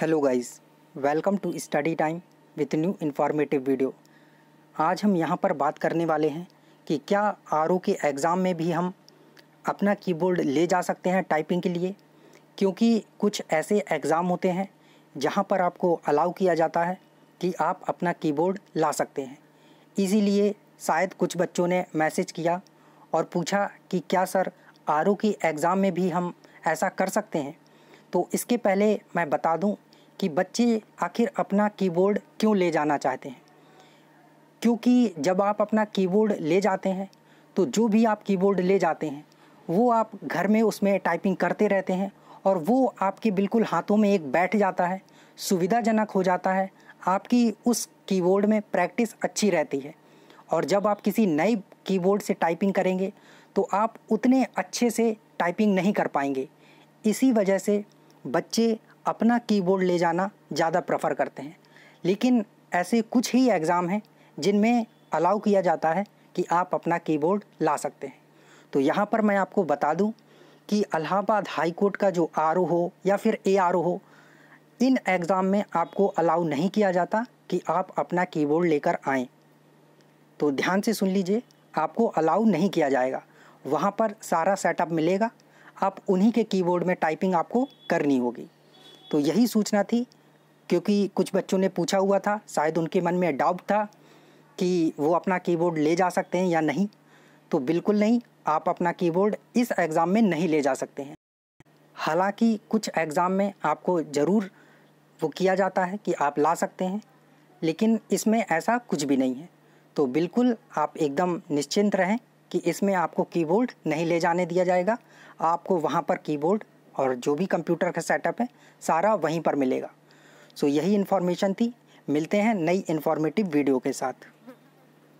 hello guys welcome to study time with new informative video आज हम यहाँ पर बात करने वाले हैं कि क्या आर के एग्ज़ाम में भी हम अपना कीबोर्ड ले जा सकते हैं टाइपिंग के लिए क्योंकि कुछ ऐसे एग्ज़ाम होते हैं जहाँ पर आपको अलाउ किया जाता है कि आप अपना कीबोर्ड ला सकते हैं इसीलिए शायद कुछ बच्चों ने मैसेज किया और पूछा कि क्या सर आर के एग्ज़ाम में भी हम ऐसा कर सकते हैं तो इसके पहले मैं बता दूं कि बच्चे आखिर अपना कीबोर्ड क्यों ले जाना चाहते हैं क्योंकि जब आप अपना कीबोर्ड ले जाते हैं तो जो भी आप कीबोर्ड ले जाते हैं वो आप घर में उसमें टाइपिंग करते रहते हैं और वो आपके बिल्कुल हाथों में एक बैठ जाता है सुविधाजनक हो जाता है आपकी उस कीबोर्ड में प्रैक्टिस अच्छी रहती है और जब आप किसी नए कीबोर्ड से टाइपिंग करेंगे तो आप उतने अच्छे से टाइपिंग नहीं कर पाएंगे इसी वजह से बच्चे अपना कीबोर्ड ले जाना ज़्यादा प्रेफर करते हैं लेकिन ऐसे कुछ ही एग्ज़ाम हैं जिनमें अलाउ किया जाता है कि आप अपना कीबोर्ड ला सकते हैं तो यहाँ पर मैं आपको बता दूँ कि अलाहाबाद हाई कोर्ट का जो आर हो या फिर ए हो इन एग्ज़ाम में आपको अलाउ नहीं किया जाता कि आप अपना कीबोर्ड लेकर आएँ तो ध्यान से सुन लीजिए आपको अलाउ नहीं किया जाएगा वहाँ पर सारा सेटअप मिलेगा आप उन्हीं के कीबोर्ड में टाइपिंग आपको करनी होगी तो यही सूचना थी क्योंकि कुछ बच्चों ने पूछा हुआ था शायद उनके मन में डाउट था कि वो अपना कीबोर्ड ले जा सकते हैं या नहीं तो बिल्कुल नहीं आप अपना कीबोर्ड इस एग्ज़ाम में नहीं ले जा सकते हैं हालांकि कुछ एग्ज़ाम में आपको ज़रूर वो किया जाता है कि आप ला सकते हैं लेकिन इसमें ऐसा कुछ भी नहीं है तो बिल्कुल आप एकदम निश्चिंत रहें कि इसमें आपको कीबोर्ड नहीं ले जाने दिया जाएगा आपको वहाँ पर कीबोर्ड और जो भी कंप्यूटर का सेटअप है सारा वहीं पर मिलेगा सो so, यही इन्फॉर्मेशन थी मिलते हैं नई इन्फॉर्मेटिव वीडियो के साथ